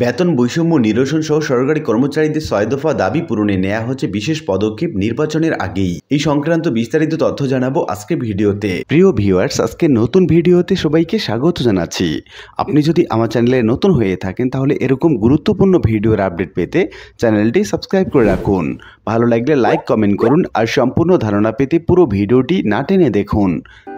বেতন বৈষম্য নিরসন সহ সরকারি কর্মচারীদের ছয় দফা দাবি পূরণে নেওয়া হচ্ছে বিশেষ পদক্ষেপ নির্বাচনের আগেই এই সংক্রান্ত বিস্তারিত তথ্য জানাবো আজকে ভিডিওতে প্রিয় ভিউয়ার্স আজকে নতুন ভিডিওতে সবাইকে স্বাগত জানাচ্ছি আপনি যদি আমার চ্যানেলে নতুন হয়ে থাকেন তাহলে এরকম গুরুত্বপূর্ণ ভিডিওর আপডেট পেতে চ্যানেলটি সাবস্ক্রাইব করে রাখুন ভালো লাগলে লাইক কমেন্ট করুন আর সম্পূর্ণ ধারণা পেতে পুরো ভিডিওটি না টেনে দেখুন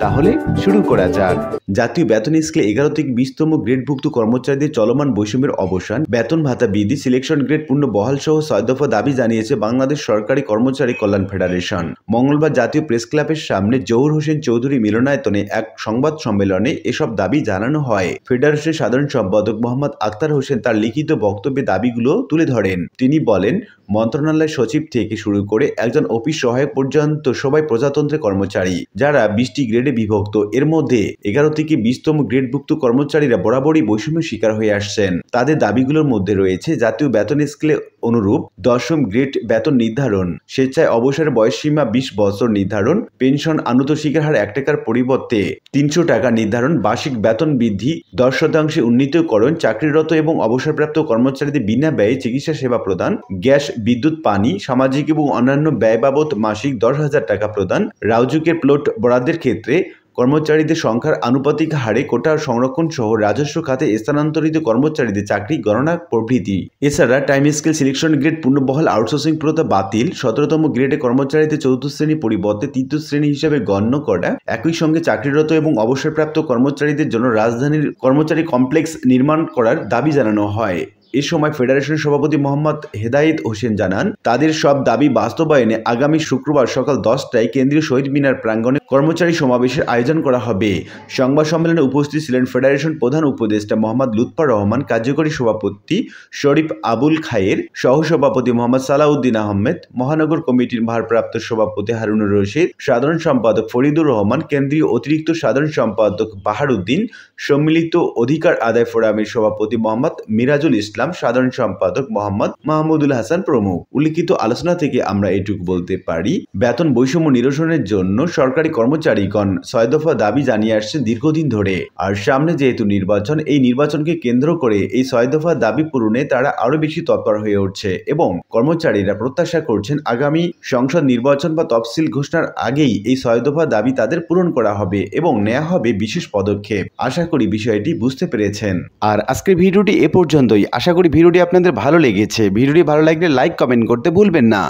তাহলে শুরু করা যাক জাতীয় বেতন স্কেলে এগারো থেকে বিশতম গ্রেডভুক্ত কর্মচারীদের চলমান বৈষম্যের অবশ্য প্রমোশন বেতন ভাতা বৃদ্ধি সিলেকশন গ্রেড পূর্ণ বহাল সহ ছয় দফা দাবি জানিয়েছে বাংলাদেশ সরকারি কর্মচারী কল্যাণ ফেডারেশন মঙ্গলবার জাতীয় প্রেস ক্লাবের সামনে জহুর হোসেন চৌধুরী মিলনায়তনে এক সংবাদ সম্মেলনে এসব দাবি জানানো হয় ফেডারেশনের সাধারণ সম্পাদক মোহাম্মদ আক্তার হোসেন তার লিখিত বক্তব্যে দাবিগুলো তুলে ধরেন তিনি বলেন মন্ত্রণালয় সচিব থেকে শুরু করে একজন অফিস সহায়ক পর্যন্ত সবাই প্রজাতন্ত্রের কর্মচারী যারা বিশটি গ্রেডে বিভক্ত এর মধ্যে এগারো থেকে বিশতম গ্রেডভুক্ত কর্মচারীরা বরাবরই বৈষম্যের শিকার হয়ে আসছেন তাদের দাবি দাবিগুলোর মধ্যে রয়েছে জাতীয় বেতন স্কেলে অনুরূপ দশম গ্রেড বেতন নির্ধারণ স্বেচ্ছায় অবসরের বয়সসীমা বিশ বছর নির্ধারণ পেনশন শিকার হার এক টাকার পরিবর্তে তিনশো টাকা নির্ধারণ বার্ষিক বেতন বৃদ্ধি দশ শতাংশে উন্নীতকরণ চাকরিরত এবং অবসরপ্রাপ্ত কর্মচারীদের বিনা ব্যয়ে চিকিৎসা সেবা প্রদান গ্যাস বিদ্যুৎ পানি সামাজিক এবং অন্যান্য ব্যয় বাবদ মাসিক দশ হাজার টাকা প্রদান রাউজুকের প্লট বরাদ্দের ক্ষেত্রে কর্মচারীদের সংখ্যার আনুপাতিক হারে কোটা সংরক্ষণ সহ রাজস্ব খাতে স্থানান্তরিত কর্মচারীদের চাকরি গণনা প্রভৃতি এছাড়া টাইম স্কেল সিলেকশন গ্রেড পূর্ণবহাল আউটসোর্সিং প্রথা বাতিল সতেরোতম গ্রেডে কর্মচারীদের চতুর্থ শ্রেণী পরিবর্তে তৃতীয় শ্রেণী হিসেবে গণ্য করা একই সঙ্গে চাকরিরত এবং অবসরপ্রাপ্ত কর্মচারীদের জন্য রাজধানীর কর্মচারী কমপ্লেক্স নির্মাণ করার দাবি জানানো হয় এ সময় ফেডারেশনের সভাপতি মোহাম্মদ হেদায়েত হোসেন জানান তাদের সব দাবি বাস্তবায়নে আগামী শুক্রবার সকাল দশটায় কেন্দ্রীয় শহীদ মিনার প্রাঙ্গণে কর্মচারী সমাবেশের আয়োজন করা হবে সংবাদ সম্মেলনে উপস্থিত ছিলেন ফেডারেশন প্রধান উপদেষ্টা মোহাম্মদ লুৎফা রহমান কার্যকরী সভাপতি শরীফ আবুল খায়ের সহসভাপতি মোহাম্মদ সালাউদ্দিন আহমেদ মহানগর কমিটির ভারপ্রাপ্ত সভাপতি হারুনুর রশিদ সাধারণ সম্পাদক ফরিদুর রহমান কেন্দ্রীয় অতিরিক্ত সাধারণ সম্পাদক বাহারুদ্দিন সম্মিলিত অধিকার আদায় ফোরামের সভাপতি মোহাম্মদ মিরাজুল ইসলাম ইসলাম সাধারণ সম্পাদক মোহাম্মদ মাহমুদুল হাসান প্রমুখ উল্লিখিত আলোচনা থেকে আমরা এটুকু বলতে পারি বেতন বৈষম্য নিরসনের জন্য সরকারি কর্মচারীগণ ছয় দফা দাবি জানিয়ে আসছেন দীর্ঘদিন ধরে আর সামনে যেহেতু নির্বাচন এই নির্বাচনকে কেন্দ্র করে এই ছয় দফা দাবি পূরণে তারা আরো বেশি তৎপর হয়ে উঠছে এবং কর্মচারীরা প্রত্যাশা করছেন আগামী সংসদ নির্বাচন বা তফসিল ঘোষণার আগেই এই ছয় দফা দাবি তাদের পূরণ করা হবে এবং নেওয়া হবে বিশেষ পদক্ষেপ আশা করি বিষয়টি বুঝতে পেরেছেন আর আজকের ভিডিওটি এ পর্যন্তই আশা আশা করি ভিডিওটি আপনাদের ভালো লেগেছে ভিডিওটি ভালো লাগলে লাইক কমেন্ট করতে ভুলবেন না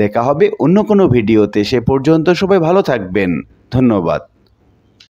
দেখা হবে অন্য কোনো ভিডিওতে সে পর্যন্ত সবাই ভালো থাকবেন ধন্যবাদ